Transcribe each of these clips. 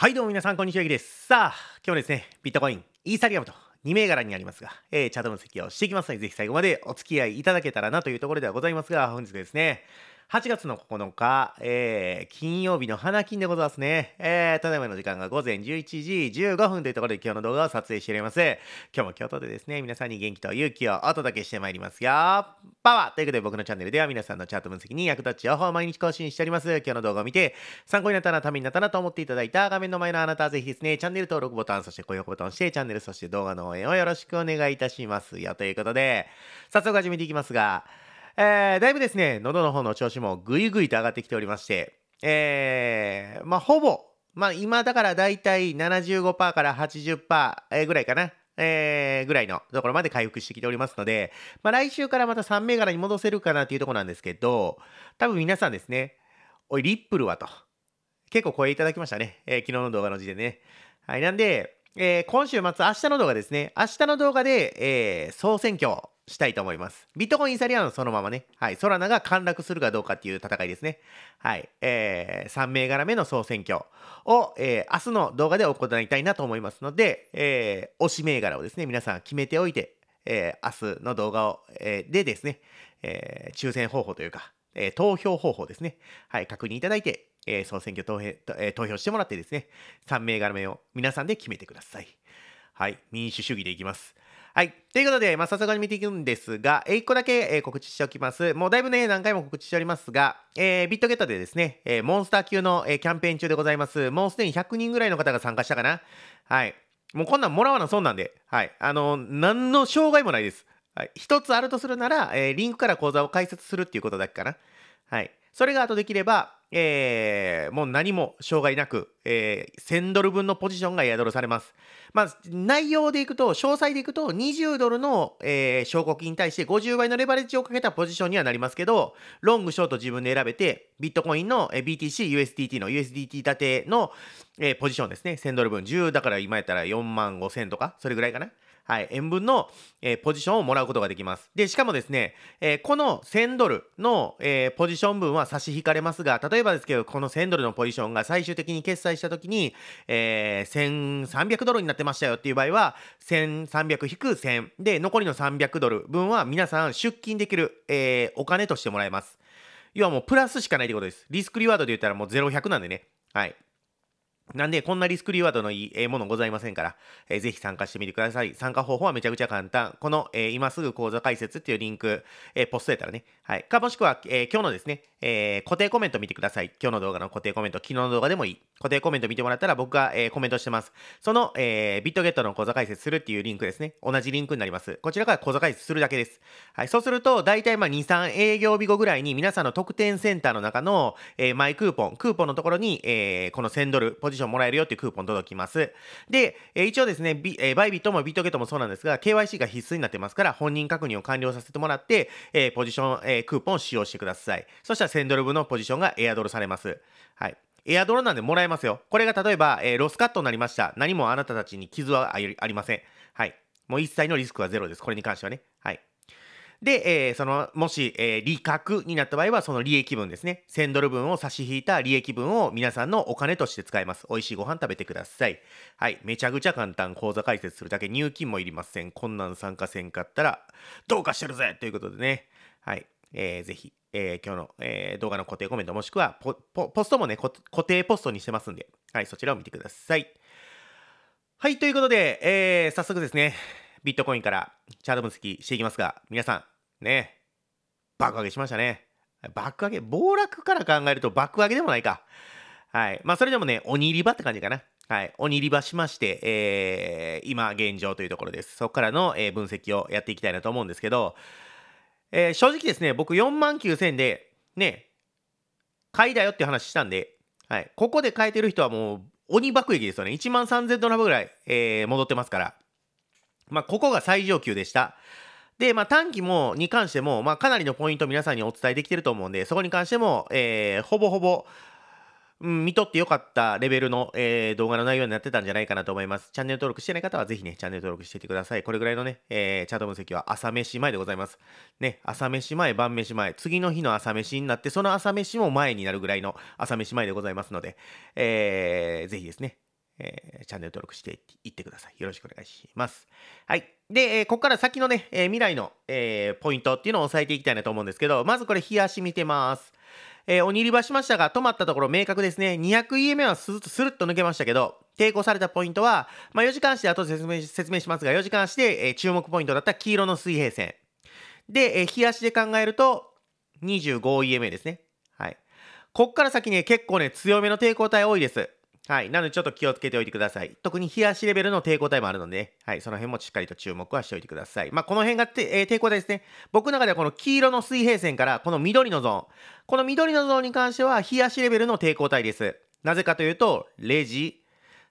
はいどうも皆さんこんにちはゆきですさあ今日はですねビットコインイーサリアムと2銘柄になりますが、えー、チャート分析をしていきますので、ぜひ最後までお付き合いいただけたらなというところではございますが、本日ですね、8月の9日、えー、金曜日の花金でございますね。えー、ただいまの時間が午前11時15分というところで今日の動画を撮影しております。今日も京都でですね、皆さんに元気と勇気をお届けしてまいりますよ。パワーということで僕のチャンネルでは皆さんのチャート分析に役立つ情報を毎日更新しております。今日の動画を見て参考になったな、ためになったなと思っていただいた画面の前のあなたはぜひですね、チャンネル登録ボタン、そして高評価ボタンをして、チャンネル、そして動画の応援をよろしくお願いいたしますよ。ということで、早速始めていきますが、えー、だいぶですね、喉の方の調子もぐいぐいと上がってきておりまして、えー、まあ、ほぼ、まあ、今だからだいたい75%から80%ぐらいかな、えー、ぐらいのところまで回復してきておりますので、まあ、来週からまた3銘柄に戻せるかなというところなんですけど、多分皆さんですね、おい、リップルはと、結構声いただきましたね、えー、昨日の動画の時点でね。はい、なんで、えー、今週末、明日の動画ですね、明日の動画で、えー、総選挙したいと思います。ビットコイン、イーサリアムそのままね、はい、ソラナが陥落するかどうかっていう戦いですね。はい、えー、3銘柄目の総選挙を、えー、明日の動画で行いたいなと思いますので、えー、推し銘柄をですね、皆さん決めておいて、えー、明日の動画を、えー、でですね、えー、抽選方法というか、えー、投票方法ですね、はい、確認いただいて、えー、総選挙投票,、えー、投票してもらってですね、3銘柄目を皆さんで決めてください。はい、民主主義でいきます。はい。ということで、まあ、早速見ていくんですが、えー、1個だけ、えー、告知しておきます。もうだいぶね、何回も告知しておりますが、えー、ビットゲットでですね、えー、モンスター級の、えー、キャンペーン中でございます。もうすでに100人ぐらいの方が参加したかな。はい。もうこんなんもらわな損なんで、はい。あのー、何の障害もないです。はい。一つあるとするなら、えー、リンクから講座を開設するっていうことだけかな。はい。それがあとできれば、えー、もう何も障害なく、えー、1000ドル分のポジションが宿されます。まあ、内容でいくと、詳細でいくと、20ドルの、えー、証拠金に対して50倍のレバレッジをかけたポジションにはなりますけど、ロング、ショート自分で選べて、ビットコインの、えー、BTC、USDT の USDT 建ての、えー、ポジションですね。1000ドル分。10だから今やったら4万5000とか、それぐらいかな。はい、円分の、えー、ポジションをもらうことができます。で、しかもですね、えー、この1000ドルの、えー、ポジション分は差し引かれますが、例えばですけど、この1000ドルのポジションが最終的に決済したときに、えー、1300ドルになってましたよっていう場合は、1300-1000で、残りの300ドル分は皆さん出金できる、えお金としてもらえます。要はもうプラスしかないってことです。リスクリワードで言ったらもう0100なんでね。はい。なんで、こんなリスクリワードのいいものございませんから、えー、ぜひ参加してみてください。参加方法はめちゃくちゃ簡単。この、えー、今すぐ講座解説っていうリンク、えー、ポストやったらね。はい。か、もしくは、えー、今日のですね、えー、固定コメント見てください。今日の動画の固定コメント、昨日の動画でもいい。固定コメント見てもらったら僕が、えー、コメントしてます。その、えー、ビットゲットの口座解説するっていうリンクですね。同じリンクになります。こちらから口座解説するだけです。はい。そうすると、たいまあ2、3営業日後ぐらいに皆さんの特典センターの中の、えー、マイクーポン、クーポンのところに、えー、この1000ドルポジションもらえるよっていうクーポン届きます。で、えー、一応ですね、ビえー、バイビットもビットゲットもそうなんですが、KYC が必須になってますから、本人確認を完了させてもらって、えー、ポジション、えー、クーポンを使用してください。そしたら1000ドル分のポジションがエアドルされます。はい。エアドロなんでもらえますよ。これが例えば、えー、ロスカットになりました。何もあなたたちに傷はありません。はい。もう一切のリスクはゼロです。これに関してはね。はい。で、えー、その、もし、えー、利確になった場合は、その利益分ですね。1000ドル分を差し引いた利益分を皆さんのお金として使えます。美味しいご飯食べてください。はい。めちゃくちゃ簡単。口座開設するだけ入金もいりません。こんな参加せんかったら、どうかしてるぜということでね。はい。えー、ぜひえー、今日の、えー、動画の固定コメントもしくはポ、ポストもね、固定ポストにしてますんで、はい、そちらを見てください。はい、ということで、えー、早速ですね、ビットコインからチャート分析していきますが、皆さん、ね、爆上げしましたね。爆上げ、暴落から考えると爆上げでもないか。はい。まあ、それでもね、鬼リバって感じかな。はい。鬼リバしまして、えー、今、現状というところです。そこからの、えー、分析をやっていきたいなと思うんですけど、えー、正直ですね、僕4万9000で、ね、買いだよって話したんで、はい、ここで買えてる人はもう鬼爆撃ですよね。1万3000ドラムぐらい、えー、戻ってますから。まあ、ここが最上級でした。で、まあ、短期も、に関しても、まあ、かなりのポイント皆さんにお伝えできてると思うんで、そこに関しても、えー、ほぼほぼ、うん、見とってよかったレベルの、えー、動画の内容になってたんじゃないかなと思います。チャンネル登録してない方はぜひね、チャンネル登録していてください。これぐらいのね、えー、チャート分析は朝飯前でございます。ね、朝飯前、晩飯前、次の日の朝飯になって、その朝飯も前になるぐらいの朝飯前でございますので、えー、ぜひですね、えー、チャンネル登録していってください。よろしくお願いします。はい。で、えー、ここから先のね、えー、未来の、えー、ポイントっていうのを押さえていきたいなと思うんですけど、まずこれ、冷やし見てます。えー、おりしましたが、止まったところ明確ですね。200 e m はスルッと抜けましたけど、抵抗されたポイントは、まあ、4時間足で後で説明説明しますが、4時間足で、えー、注目ポイントだった黄色の水平線。で、えー、日足で考えると、25EMA ですね。はい。こっから先ね、結構ね、強めの抵抗体多いです。はい。なのでちょっと気をつけておいてください。特に冷やしレベルの抵抗体もあるので、ね、はい。その辺もしっかりと注目はしておいてください。まあ、この辺がて、えー、抵抗体ですね。僕の中ではこの黄色の水平線からこの緑のゾーン。この緑のゾーンに関しては冷やしレベルの抵抗体です。なぜかというと、レジ、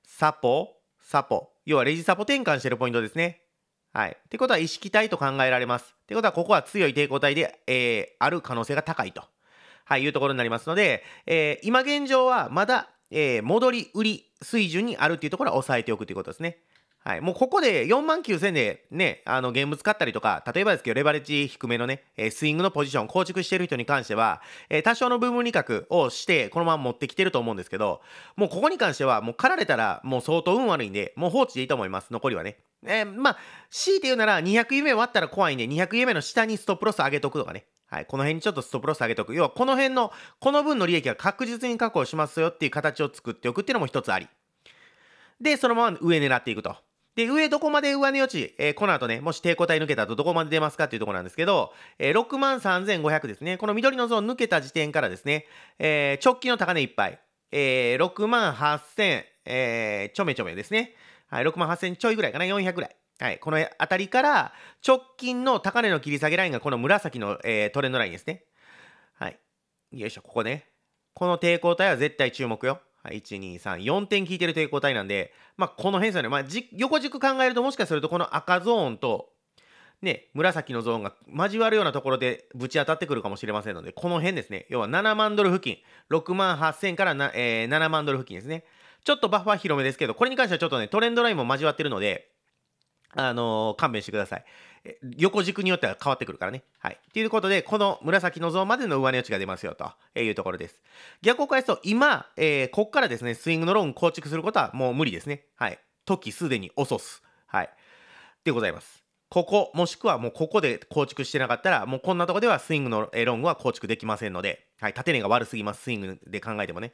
サポ、サポ。要はレジサポ転換してるポイントですね。はい。ってことは意識体と考えられます。ってことはここは強い抵抗体で、えー、ある可能性が高いと。はい、いうところになりますので、えー、今現状はまだえー、戻り売り水準にあるっていうところは押さえておくということですね。はい、もうここで4万9000でね、あの、現物買ったりとか、例えばですけど、レバレッジ低めのね、えスイングのポジション構築してる人に関しては、え多少の部分理覚をして、このまま持ってきてると思うんですけど、もうここに関しては、もう狩られたら、もう相当運悪いんで、もう放置でいいと思います、残りはね。えー、まあ、強いて言うなら、200夢割ったら怖いんで、200夢の下にストップロス上げとくとかね。はい、この辺にちょっとストップロス上げておく。要はこの辺の、この分の利益は確実に確保しますよっていう形を作っておくっていうのも一つあり。で、そのまま上狙っていくと。で、上どこまで上値落ち、えー、この後ね、もし抵抗体抜けた後どこまで出ますかっていうところなんですけど、えー、63,500ですね。この緑のゾーン抜けた時点からですね、えー、直近の高値いっぱい、えー、68,000、えー、ちょめちょめですね。はい、68,000ちょいぐらいかな、400ぐらい。はい、この辺りから直近の高値の切り下げラインがこの紫の、えー、トレンドラインですね。はい。よいしょ、ここね。この抵抗体は絶対注目よ。はい、1、2、3、4点効いてる抵抗体なんで、まあ、この辺ですよね。まあ、横軸考えるともしかするとこの赤ゾーンと、ね、紫のゾーンが交わるようなところでぶち当たってくるかもしれませんので、この辺ですね。要は7万ドル付近。6万8000からな、えー、7万ドル付近ですね。ちょっとバッファー広めですけど、これに関してはちょっとね、トレンドラインも交わってるので、あの勘弁してください。横軸によっては変わってくるからね。はい。ということで、この紫の像までの上値ちが出ますよというところです。逆を返すと、今、えー、ここからですね、スイングのローン構築することはもう無理ですね。はい。時すでに遅す。はい。でございます。ここ、もしくはもうここで構築してなかったら、もうこんなとこではスイングのロングは構築できませんので、はい、縦根が悪すぎます、スイングで考えてもね。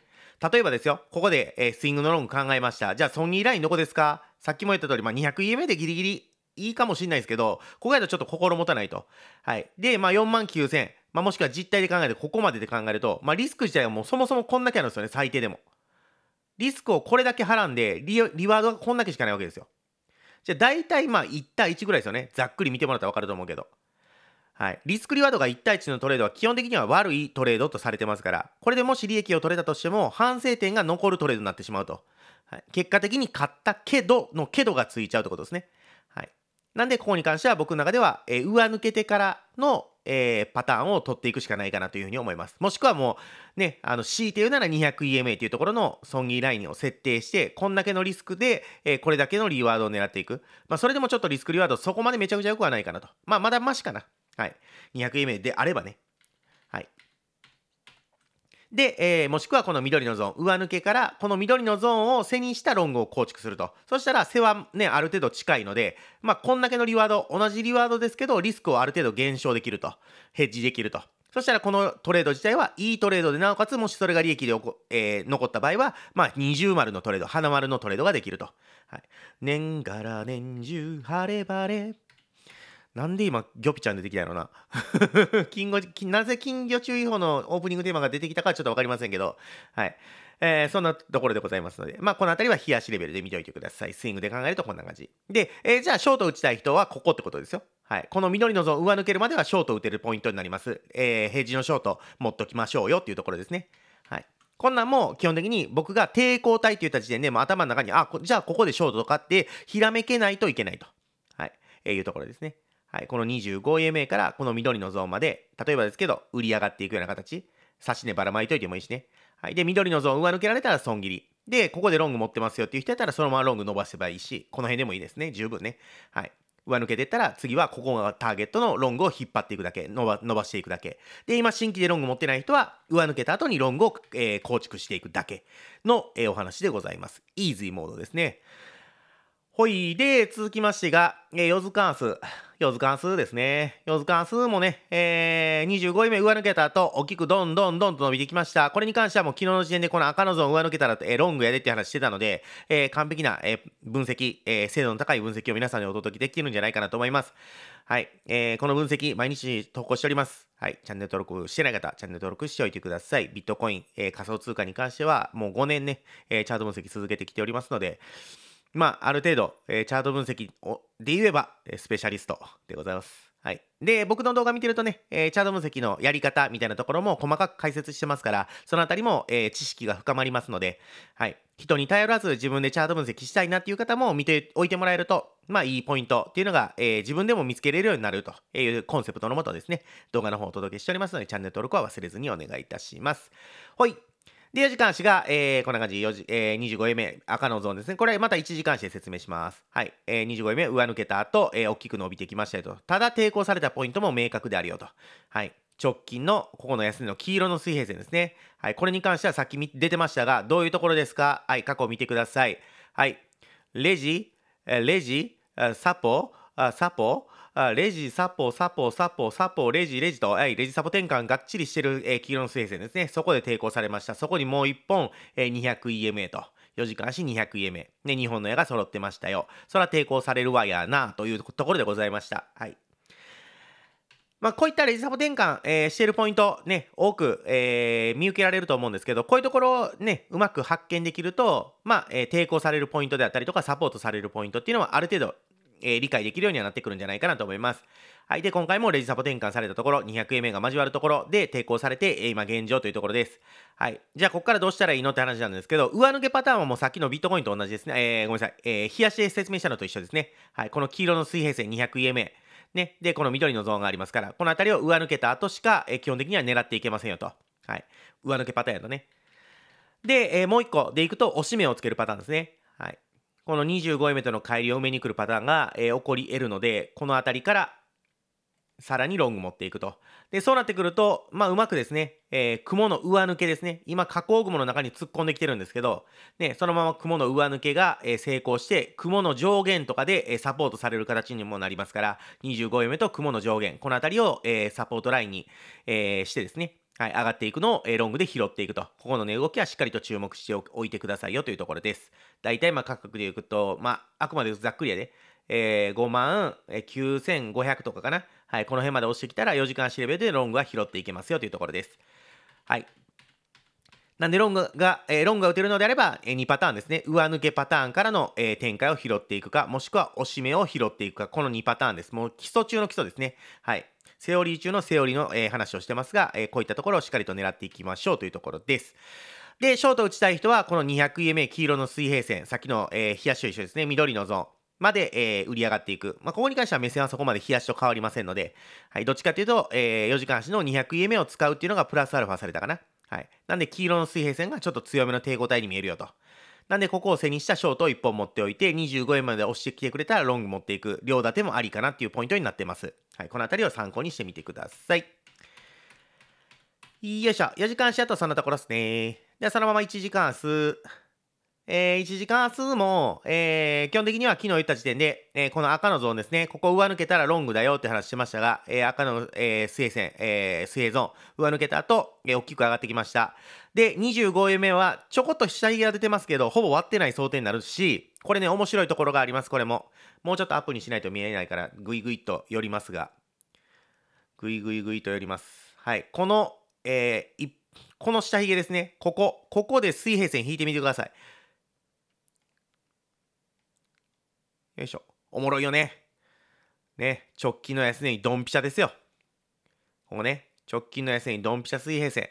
例えばですよ、ここで、えー、スイングのロング考えました。じゃあ、ソニーラインどこですかさっきも言った通り、まあ、200家目でギリギリいいかもしれないですけど、ここやとちょっと心もたないと。はい。で、まあ、4万9000、まあ、もしくは実態で考えて、ここまでで考えると、まあ、リスク自体はもうそもそもこんだけあるんですよね、最低でも。リスクをこれだけはらんでリ、リワードがこんだけしかないわけですよ。じゃあ、大体まあ、1対1ぐらいですよね。ざっくり見てもらったら分かると思うけど。はい。リスクリワードが1対1のトレードは基本的には悪いトレードとされてますから、これでもし利益を取れたとしても、反省点が残るトレードになってしまうと。はい、結果的に買ったけどのけどがついちゃうってことですね。はい、なんでここに関しては僕の中では、えー、上抜けてからの、えー、パターンを取っていくしかないかなというふうに思います。もしくはもうね、あの強いて言うなら 200EMA というところの損切りラインを設定して、こんだけのリスクで、えー、これだけのリワードを狙っていく。まあそれでもちょっとリスクリワードそこまでめちゃくちゃ良くはないかなと。まあまだマシかな。はい。200EMA であればね。はい。で、えー、もしくはこの緑のゾーン、上抜けからこの緑のゾーンを背にしたロングを構築すると。そしたら背はね、ある程度近いので、まあ、こんだけのリワード、同じリワードですけど、リスクをある程度減少できると。ヘッジできると。そしたらこのトレード自体はいいトレードで、なおかつもしそれが利益でえー、残った場合は、まあ、二重丸のトレード、花丸のトレードができると。はい。年がら年中晴れ晴れ。なんで今、ギョピちゃん出てきたやろな。金魚、なぜ金魚注意報のオープニングテーマが出てきたかちょっとわかりませんけど、はい。えー、そんなところでございますので、まあ、このあたりは冷やしレベルで見ておいてください。スイングで考えるとこんな感じ。で、えー、じゃあ、ショート打ちたい人はここってことですよ。はい。この緑のゾーン上抜けるまではショート打てるポイントになります。えー、平時のショート持っときましょうよっていうところですね。はい。こんなんも基本的に僕が抵抗体って言った時点でもう頭の中に、あ、じゃあここでショートとかってひらめけないといけないと。はい。えー、いうところですね。はい、この 25EMA からこの緑のゾーンまで、例えばですけど、売り上がっていくような形、差し値ばらまいといてもいいしね。はい、で、緑のゾーン上抜けられたら損切り。で、ここでロング持ってますよっていう人やったら、そのままロング伸ばせばいいし、この辺でもいいですね、十分ね。はい。上抜けてったら、次はここがターゲットのロングを引っ張っていくだけ、伸ば伸ばしていくだけ。で、今、新規でロング持ってない人は、上抜けた後にロングを、えー、構築していくだけの、えー、お話でございます。イージーモードですね。ほいで、続きましてが、えー、ヨズカンス。ヨズカンスですね。ヨズカンスもね、えー、25位目上抜けた後、大きくどんどんどんと伸びてきました。これに関してはもう昨日の時点でこの赤のゾーン上抜けたら、えー、ロングやでって話してたので、えー、完璧な、えー、分析、えー、精度の高い分析を皆さんにお届けできるんじゃないかなと思います。はい。えー、この分析、毎日投稿しております。はい。チャンネル登録してない方、チャンネル登録しておいてください。ビットコイン、えー、仮想通貨に関しては、もう5年ね、えー、チャート分析続けてきておりますので、まあ、ある程度、えー、チャート分析で言えば、えスペシャリストでございます。はい。で、僕の動画見てるとね、えー、チャート分析のやり方みたいなところも細かく解説してますから、そのあたりも、えー、知識が深まりますので、はい。人に頼らず自分でチャート分析したいなっていう方も見ておいてもらえると、まあいいポイントっていうのが、えー、自分でも見つけれるようになるというコンセプトのもとですね、動画の方をお届けしておりますので、チャンネル登録は忘れずにお願いいたします。はい。で、4時間足が、えー、こんな感じ、4時、えー、25位目、赤のゾーンですね。これまた1時間足で説明します。はい。えー、25位目、上抜けた後、えー、大きく伸びてきましたよと。ただ、抵抗されたポイントも明確であるよと。はい。直近の、ここの安値の黄色の水平線ですね。はい。これに関してはさっき出てましたが、どういうところですかはい。過去を見てください。はい。レジ、レジ、サポ、サポ、レジ、サポ、サポ、サポ、サポ、レジ、レジと、はい、レジサポ転換がっちりしてる、えー、黄色の水平線ですね。そこで抵抗されました。そこにもう一本、えー、200EMA と。4時間足 200EMA。日本の矢が揃ってましたよ。そら抵抗されるわやな、というところでございました。はい。まあ、こういったレジサポ転換、えー、してるポイント、ね、多く、えー、見受けられると思うんですけど、こういうところをね、うまく発見できると、まあ、えー、抵抗されるポイントであったりとか、サポートされるポイントっていうのは、ある程度えー、理解できるようにはなってくるんじゃないかなと思います。はい。で、今回もレジサポ転換されたところ、200円目が交わるところで抵抗されて、え今現状というところです。はい。じゃあ、ここからどうしたらいいのって話なんですけど、上抜けパターンはもうさっきのビットコインと同じですね。えー、ごめんなさい。えー、冷やしで説明したのと一緒ですね。はい。この黄色の水平線2 0 0円 m ね。で、この緑のゾーンがありますから、この辺りを上抜けた後しか、えー、基本的には狙っていけませんよと。はい。上抜けパターンやとね。で、えー、もう一個でいくと、押し目をつけるパターンですね。はい。この25円目との乖離を埋めに来るパターンが、えー、起こり得るので、この辺りからさらにロング持っていくと。で、そうなってくると、まあ、うまくですね、えー、雲の上抜けですね。今、下降雲の中に突っ込んできてるんですけど、ね、そのまま雲の上抜けが、えー、成功して、雲の上限とかで、えー、サポートされる形にもなりますから、25円目と雲の上限、この辺りを、えー、サポートラインに、えー、してですね、はい、上がっていくのを、えー、ロングで拾っていくと。ここの値、ね、動きはしっかりと注目しておいてくださいよというところです。大体まあ価格でいくと、まあ、あくまでざっくりやで、えー、5万9500とかかな。はい、この辺まで押してきたら4時間足レベルでロングは拾っていけますよというところです。はい。なんでロングが、えー、ロングが打てるのであれば、えー、2パターンですね。上抜けパターンからの、えー、展開を拾っていくか、もしくは押し目を拾っていくか、この2パターンです。もう基礎中の基礎ですね。はい。セオリー中のセオリーの、え話をしてますが、えこういったところをしっかりと狙っていきましょうというところです。で、ショート打ちたい人は、この 200EMA 黄色の水平線、さっきの、えー、冷やしと一緒ですね、緑のゾーンまで、えー、売り上がっていく。まあ、ここに関しては目線はそこまで冷やしと変わりませんので、はい、どっちかというと、えー、4時間足の 200EMA を使うっていうのがプラスアルファされたかな。はい。なんで、黄色の水平線がちょっと強めの抵抗体に見えるよと。なんで、ここを背にしたショートを1本持っておいて、25円まで押してきてくれたらロング持っていく、両立てもありかなっていうポイントになってます。はい。この辺りを参考にしてみてください。よいしょ。4時間足あとそんなところですね。で、そのまま1時間数、えー、1時間数も、えー、基本的には昨日言った時点で、えー、この赤のゾーンですね、ここ上抜けたらロングだよって話してましたが、えー、赤の、えー、水平線、えー、水平ゾーン、上抜けた後、えー、大きく上がってきました。で、25円目はちょこっと下着が出てますけど、ほぼ割ってない想定になるし、これね、面白いところがあります、これも。もうちょっとアップにしないと見えないから、ぐいぐいと寄りますが、ぐいぐいぐいと寄ります。はい、この、えー、一この下ゲですね。ここ。ここで水平線引いてみてください。よいしょ。おもろいよね。ね。直近の安値にドンピシャですよ。ここね。直近の安値にドンピシャ水平線。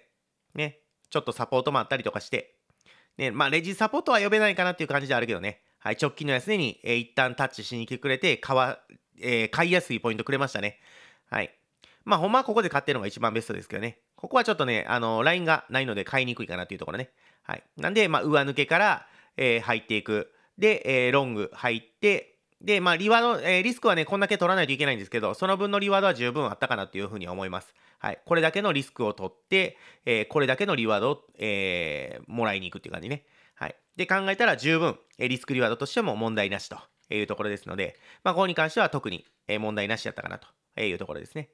ね。ちょっとサポートもあったりとかして。ね。まあ、レジサポートは呼べないかなっていう感じではあるけどね。はい。直近の安値に、えー、一旦タッチしに来てくれて、買わ、えー、買いやすいポイントくれましたね。はい。まあ、ほんまはここで買ってるのが一番ベストですけどね。ここはちょっとね、あの、ラインがないので買いにくいかなっていうところね。はい。なんで、まあ、上抜けから、えー、入っていく。で、えー、ロング入って、で、まあ、リワード、えー、リスクはね、こんだけ取らないといけないんですけど、その分のリワードは十分あったかなというふうに思います。はい。これだけのリスクを取って、えー、これだけのリワードを、えー、もらいに行くっていう感じね。はい。で、考えたら十分、えー、リスクリワードとしても問題なしというところですので、まあ、ここに関しては特に、えー、問題なしだったかなというところですね。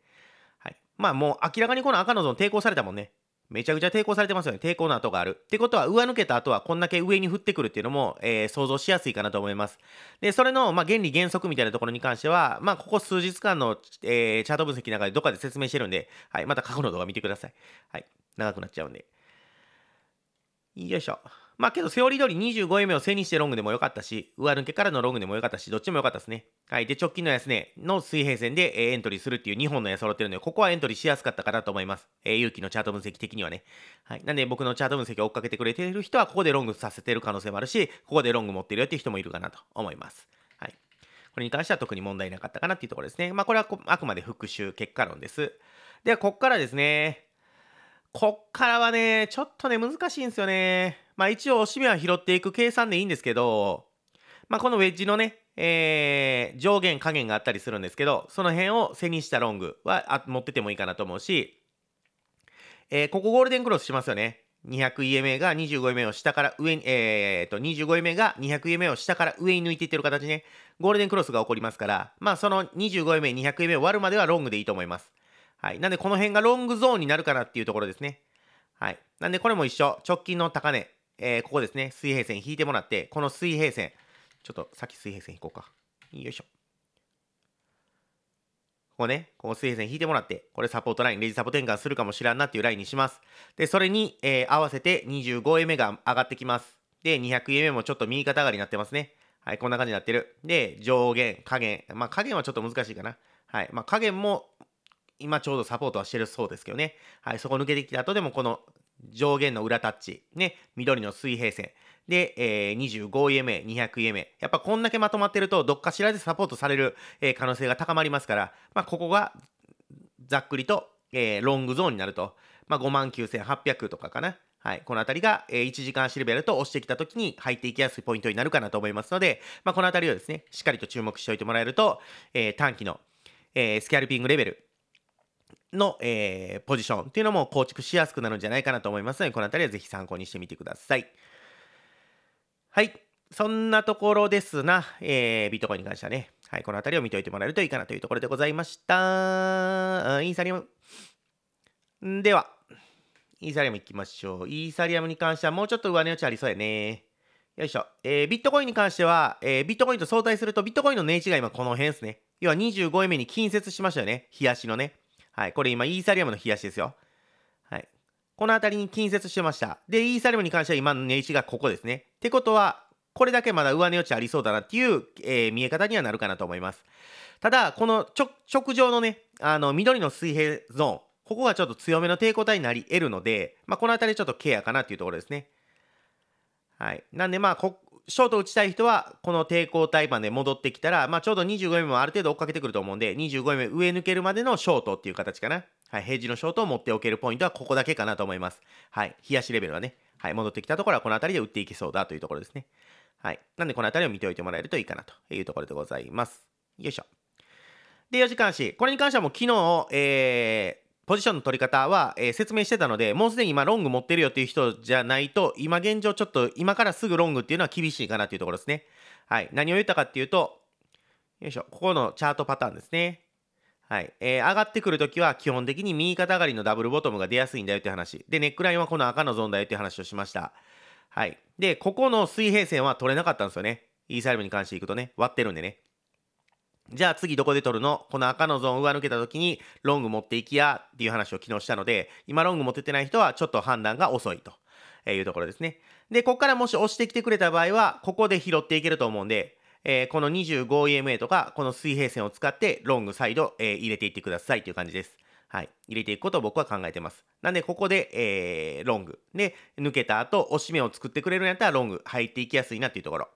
まあもう明らかにこの赤のゾーン抵抗されたもんね。めちゃくちゃ抵抗されてますよね。抵抗の跡がある。ってことは、上抜けた後はこんだけ上に降ってくるっていうのも、えー、想像しやすいかなと思います。で、それの、まあ、原理原則みたいなところに関しては、まあ、ここ数日間の、えー、チャート分析の中でどっかで説明してるんで、はい、また過去の動画見てください。はい、長くなっちゃうんで。よいしょ。まあけど、セオリー通り25円目を背にしてロングでもよかったし、上抜けからのロングでもよかったし、どっちもよかったですね。はい。で、直近の安値の水平線で、えー、エントリーするっていう2本の安揃ってるので、ここはエントリーしやすかったかなと思います。えー、勇気のチャート分析的にはね。はい。なんで、僕のチャート分析を追っかけてくれてる人は、ここでロングさせてる可能性もあるし、ここでロング持ってるよっていう人もいるかなと思います。はい。これに関しては特に問題なかったかなっていうところですね。まあ、これはあくまで復習結果論です。では、ここからですね、こっからはね、ちょっとね、難しいんですよね。まあ一応、押し目は拾っていく計算でいいんですけど、まあこのウェッジのね、えー、上限、下限があったりするんですけど、その辺を背にしたロングは持っててもいいかなと思うし、えー、ここゴールデンクロスしますよね。200EMA が2 5 e 目を下から上に、えー、と、2 5 e 目が2 0 0 e m を下から上に抜いていってる形ね。ゴールデンクロスが起こりますから、まあその2 5 e m 200EMA を割るまではロングでいいと思います。はい。なんでこの辺がロングゾーンになるかなっていうところですね。はい。なんでこれも一緒。直近の高値、えー、ここですね。水平線引いてもらって、この水平線、ちょっとさっき水平線引こうか。よいしょ。ここね、ここ水平線引いてもらって、これサポートライン、レジサポ転換するかもしらんなっていうラインにします。で、それに、えー、合わせて25円目が上がってきます。で、200円目もちょっと右肩上がりになってますね。はい、こんな感じになってる。で、上限、下限。まあ、下限はちょっと難しいかな。はい。まあ、下限も今ちょうどサポートはしてるそうですけどね。はい、そこ抜けてきた後でもこの上限の裏タッチ、ね、緑の水平線。で、えー、25EMA、200EMA。やっぱこんだけまとまってると、どっかしらでサポートされる、えー、可能性が高まりますから、まあ、ここがざっくりと、えー、ロングゾーンになると、まあ、59,800とかかな。はい、この辺りが、えー、1時間足レベルと押してきた時に入っていきやすいポイントになるかなと思いますので、まあ、この辺りをですね、しっかりと注目しておいてもらえると、えー、短期の、えー、スキャルピングレベル、の、えー、ポジションっていうのも構築しやすくなるんじゃないかなと思いますので、この辺りはぜひ参考にしてみてください。はい。そんなところですな、えー、ビットコインに関してはね。はい、この辺りを見ておいてもらえるといいかなというところでございました。イーサリアム。では、イーサリアムいきましょう。イーサリアムに関してはもうちょっと上値余地ありそうやね。よいしょ。えー、ビットコインに関しては、えー、ビットコインと相対すると、ビットコインの値違いが今この辺ですね。要は25円目に近接しましたよね。冷やしのね。はい。これ今、イーサリアムの冷やしですよ。はい。この辺りに近接してました。で、イーサリアムに関しては今の値打ちがここですね。ってことは、これだけまだ上値余地ありそうだなっていう、えー、見え方にはなるかなと思います。ただ、この直上のね、あの、緑の水平ゾーン、ここがちょっと強めの抵抗体になり得るので、まあ、この辺りちょっとケアかなっていうところですね。はい。なんで、まあこ、ショート打ちたい人は、この抵抗体まで戻ってきたら、まあ、ちょうど25目もある程度追っかけてくると思うんで、25目上抜けるまでのショートっていう形かな。はい、平時のショートを持っておけるポイントはここだけかなと思います。はい、冷やしレベルはね。はい、戻ってきたところはこの辺りで打っていけそうだというところですね。はい。なんでこの辺りを見ておいてもらえるといいかなというところでございます。よいしょ。で、4時間足。これに関してはもう昨日、えー、ポジションの取り方は、えー、説明してたので、もうすでに今ロング持ってるよっていう人じゃないと、今現状ちょっと今からすぐロングっていうのは厳しいかなっていうところですね。はい。何を言ったかっていうと、よいしょ、ここのチャートパターンですね。はい。えー、上がってくるときは基本的に右肩上がりのダブルボトムが出やすいんだよって話。で、ネックラインはこの赤のゾーンだよって話をしました。はい。で、ここの水平線は取れなかったんですよね。イーサリムに関していくとね、割ってるんでね。じゃあ次どこで取るのこの赤のゾーン上抜けた時にロング持っていきやっていう話を昨日したので、今ロング持っててない人はちょっと判断が遅いというところですね。で、ここからもし押してきてくれた場合は、ここで拾っていけると思うんで、えー、この 25EMA とか、この水平線を使ってロングイド、えー、入れていってくださいという感じです。はい。入れていくことを僕は考えてます。なんで、ここで、えー、ロング。で、抜けた後、押し目を作ってくれるんやったらロング入っていきやすいなっていうところ。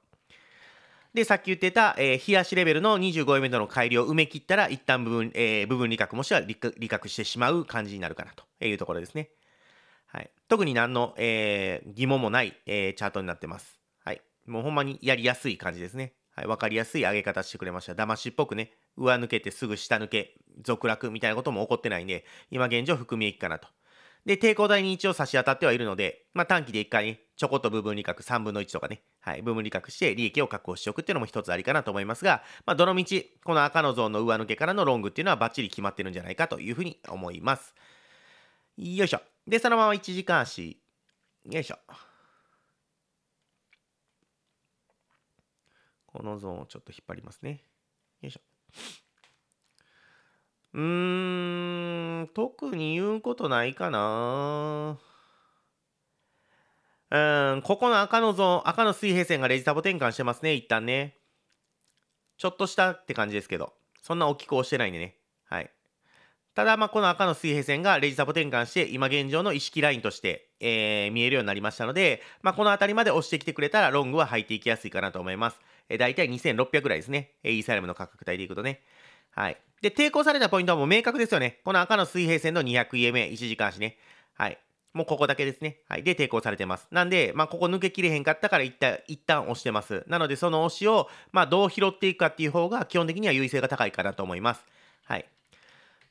で、さっき言ってた、えー、冷やしレベルの25 m ントの改良を埋め切ったら、一旦部分、えー、部分理覚もしくは理覚してしまう感じになるかなというところですね。はい。特に何の、えー、疑問もない、えー、チャートになってます。はい。もうほんまにやりやすい感じですね。はい。わかりやすい上げ方してくれました。騙しっぽくね、上抜けてすぐ下抜け、続落みたいなことも起こってないんで、今現状含み益かなとで、抵抗台に一応差し当たってはいるので、まあ、短期で一回ね、ちょこっと部分利確、3分の1とかね、はい、部分利確して利益を確保しておくっていうのも一つありかなと思いますが、まあ、どのみち、この赤のゾーンの上抜けからのロングっていうのはバッチリ決まってるんじゃないかというふうに思います。よいしょ。で、そのまま1時間足。よいしょ。このゾーンをちょっと引っ張りますね。よいしょ。うーん、特に言うことないかな。うん、ここの赤のゾーン、赤の水平線がレジタボ転換してますね、一旦ね。ちょっとしたって感じですけど、そんな大きく押してないんでね。はい。ただ、まあ、この赤の水平線がレジサボ転換して、今現状の意識ラインとして、えー、見えるようになりましたので、まあ、この辺りまで押してきてくれたら、ロングは入っていきやすいかなと思います。えー、大体2600ぐらいですね。えー、イーサリアムの価格帯でいくとね。はい。で、抵抗されたポイントはもう明確ですよね。この赤の水平線の 200EMA、1時間足ね。はい。もうここだけですね。はい。で、抵抗されてます。なんで、まあ、ここ抜けきれへんかったから一旦、一旦押してます。なので、その押しを、まあ、どう拾っていくかっていう方が、基本的には優位性が高いかなと思います。はい。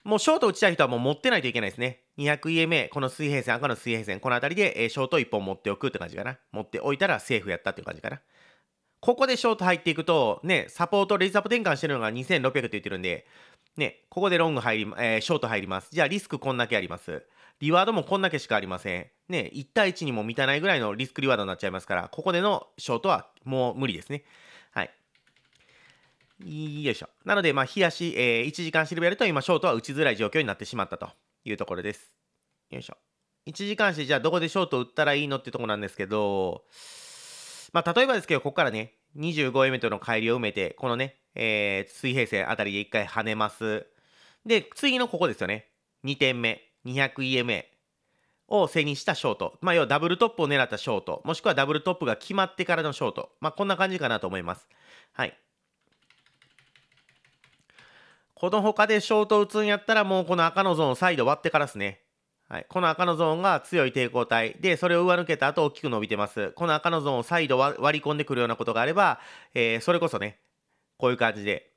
もうショート打ちたい人はもう持ってないといけないですね。200EMA、この水平線、赤の水平線、この辺りで、えー、ショート1本持っておくって感じかな。持っておいたらセーフやったっていう感じかな。ここでショート入っていくと、ね、サポート、レジサポ転換してるのが2600って言ってるんで、ね、ここでロング入り、えー、ショート入ります。じゃあリスクこんだけあります。リワードもこんだけしかありません。ね、1対1にも満たないぐらいのリスクリワードになっちゃいますから、ここでのショートはもう無理ですね。はい。よいしょ。なので、まあ、冷やし、えー、1時間シルベルと今、ショートは打ちづらい状況になってしまったというところです。よいしょ。1時間して、じゃあどこでショート打ったらいいのってとこなんですけど、まあ、例えばですけど、ここからね、25m の帰りを埋めて、このね、えー、水平線あたりで一回跳ねます。で、次のここですよね。2点目、200EMA を背にしたショート。まあ、要はダブルトップを狙ったショート。もしくはダブルトップが決まってからのショート。まあ、こんな感じかなと思います。はい。この他でショート打つんやったら、もうこの赤のゾーンをサイド割ってからですね。はい、この赤のゾーンが強い抵抗体でそれを上抜けた後大きく伸びてますこの赤のゾーンを再度割り込んでくるようなことがあれば、えー、それこそねこういう感じで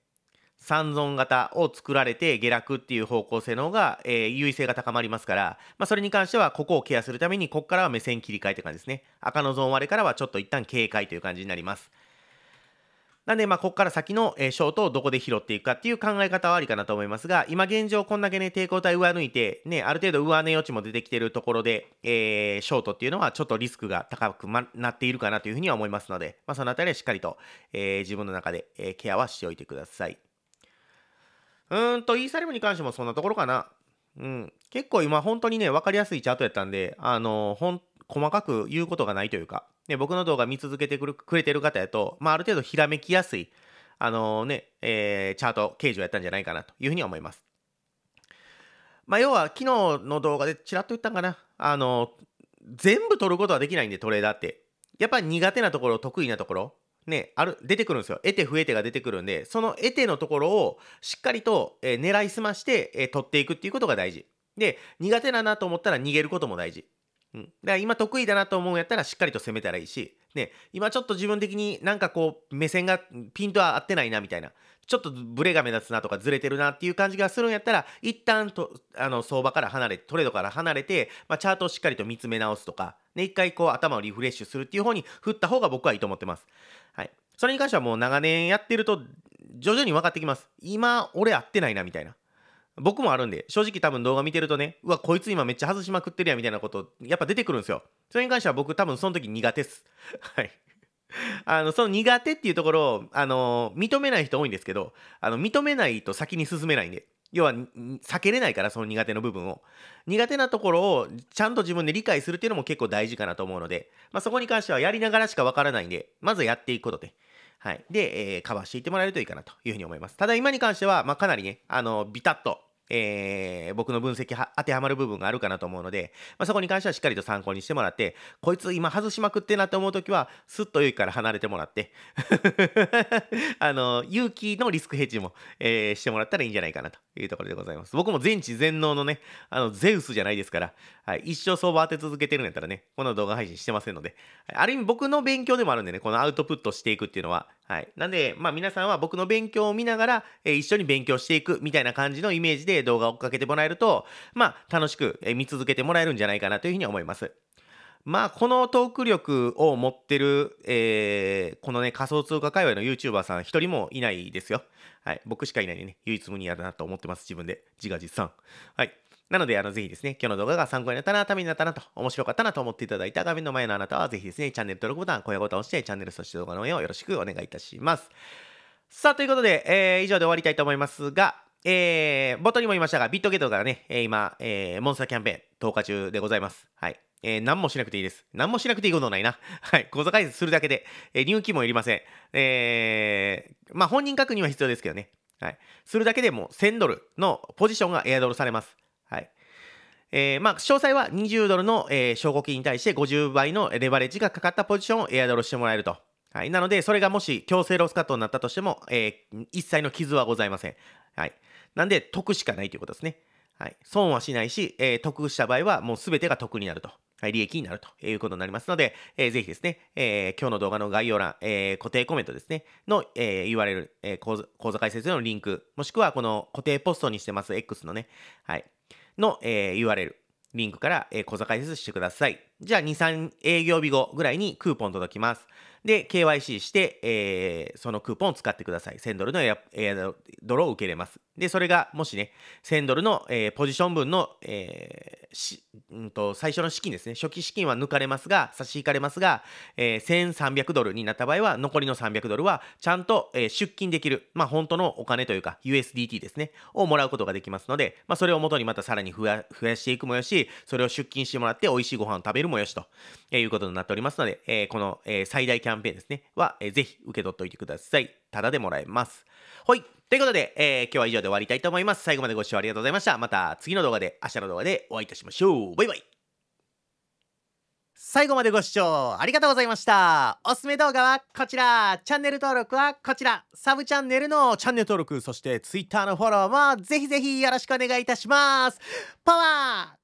三尊型を作られて下落っていう方向性の方が、えー、優位性が高まりますから、まあ、それに関してはここをケアするためにここからは目線切り替えという感じですね赤のゾーン割れからはちょっと一旦警戒という感じになりますなんで、まあ、ここから先の、えショートをどこで拾っていくかっていう考え方はありかなと思いますが、今現状こんだけね、抵抗体上抜いて、ね、ある程度上値余地も出てきてるところで、えー、ショートっていうのはちょっとリスクが高く、なっているかなというふうには思いますので、まあ、そのあたりはしっかりと、えー、自分の中で、えケアはしておいてください。うーんと、イーサリムに関してもそんなところかな。うん、結構今本当にね、分かりやすいチャートやったんで、あのー、本細かく言うことがないというか、ね、僕の動画見続けてくれてる方やと、まあ、ある程度ひらめきやすい、あのね、えー、チャート形状やったんじゃないかなというふうに思います。まあ、要は昨日の動画でちらっと言ったんかな。あの、全部取ることはできないんで、トレーダーって。やっぱり苦手なところ、得意なところ、ね、ある、出てくるんですよ。得て増えてが出てくるんで、その得てのところをしっかりと、えー、狙いすまして、えー、取っていくっていうことが大事。で、苦手だなと思ったら逃げることも大事。うん、だから今得意だなと思うんやったらしっかりと攻めたらいいし、ね、今ちょっと自分的になんかこう目線がピントは合ってないなみたいなちょっとブレが目立つなとかずれてるなっていう感じがするんやったら一旦とあの相場から離れてトレードから離れて、まあ、チャートをしっかりと見つめ直すとか、ね、一回こう頭をリフレッシュするっていう方に振った方が僕はいいと思ってます。はい、それに関してはもう長年やってると徐々に分かってきます。今俺合ってないなみたいな。僕もあるんで、正直多分動画見てるとね、うわ、こいつ今めっちゃ外しまくってるやみたいなこと、やっぱ出てくるんですよ。それに関しては僕多分その時苦手っす。はい。あの、その苦手っていうところを、あのー、認めない人多いんですけど、あの、認めないと先に進めないんで。要は、避けれないから、その苦手の部分を。苦手なところを、ちゃんと自分で理解するっていうのも結構大事かなと思うので、まあ、そこに関してはやりながらしかわからないんで、まずやっていくことで。はい。で、えー、カバーしていってもらえるといいかなというふうに思います。ただ、今に関しては、まあ、かなりね、あの、ビタッとえー、僕の分析当てはまる部分があるかなと思うので、まあ、そこに関してはしっかりと参考にしてもらって、こいつ今外しまくってなって思うときは、すっと勇気から離れてもらって あの、勇気のリスクヘッジも、えー、してもらったらいいんじゃないかなというところでございます。僕も全知全能のね、あの、ゼウスじゃないですから、はい、一生相場当て続けてるんやったらね、この動画配信してませんので、ある意味僕の勉強でもあるんでね、このアウトプットしていくっていうのは、はい。なんで、まあ皆さんは僕の勉強を見ながら、えー、一緒に勉強していくみたいな感じのイメージで動画を追っかけてもらえると、まあ楽しく、えー、見続けてもらえるんじゃないかなというふうに思います。まあ、このトーク力を持ってる、えー、このね、仮想通貨界隈の YouTuber さん一人もいないですよ。はい。僕しかいないでね、唯一無二やだなと思ってます。自分で。自画自賛。はい。なので、あの、ぜひですね、今日の動画が参考になったな、ためになったなと、面白かったなと思っていただいた画面の前のあなたは、ぜひですね、チャンネル登録ボタン、高評価ボタンを押して、チャンネルそして動画の応援をよろしくお願いいたします。さあ、ということで、えー、以上で終わりたいと思いますが、えー、冒頭にも言いましたが、ビットゲートからね、今、えー、モンスターキャンペーン投下日中でございます。はい。えー、何もしなくていいです。何もしなくていいことないな。はい。口座開設するだけで、えー、入金もいりません。えー、まあ、本人確認は必要ですけどね。はい。するだけでも1000ドルのポジションがエアドルされます。はい。えー、まあ、詳細は20ドルの、えー、証拠金に対して50倍のレバレッジがかかったポジションをエアドルしてもらえると。はい。なので、それがもし強制ロスカットになったとしても、えー、一切の傷はございません。はい。なんで、得しかないということですね。はい。損はしないし、えー、得した場合はもう全てが得になると。利益になるということになりますので、えー、ぜひですね、えー、今日の動画の概要欄、えー、固定コメントですね、の、えー、URL、えー講座、講座解説のリンク、もしくはこの固定ポストにしてます X のね、はい、の、えー、URL、リンクから、えー、講座解説してください。じゃあ、2、3営業日後ぐらいにクーポン届きます。で、KYC して、えー、そのクーポンを使ってください。1000ドルのエアドルを受けれます。で、それがもしね、1000ドルの、えー、ポジション分の、えー、うんと、最初の資金ですね、初期資金は抜かれますが、差し引かれますが、えー、1300ドルになった場合は、残りの300ドルは、ちゃんと、えー、出金できる、まあ、本当のお金というか、USDT ですね、をもらうことができますので、まあ、それをもとにまたさらに増やしていくもよし、それを出金してもらって、美味しいご飯を食べるもよしと、えー、いうことになっておりますので、えー、この、えー、最大キャンペーンですね、は、えー、ぜひ受け取っておいてください。ただでもらえます。はい。ということで、えー、今日は以上で終わりたいと思います。最後までご視聴ありがとうございました。また次の動画で、明日の動画でお会いいたしましょう。バイバイ。最後までご視聴ありがとうございました。おすすめ動画はこちら。チャンネル登録はこちら。サブチャンネルのチャンネル登録、そして Twitter のフォローもぜひぜひよろしくお願いいたします。パワー